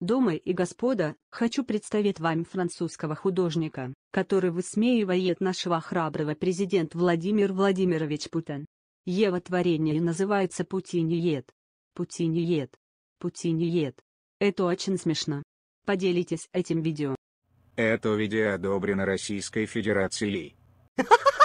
Дома и господа, хочу представить вам французского художника, который высмеивает нашего храброго президента Владимир Владимирович Путин. Его творение называется «Путиньед». Путиньед. Путиньед. Это очень смешно. Поделитесь этим видео. Это видео одобрено Российской Федерацией.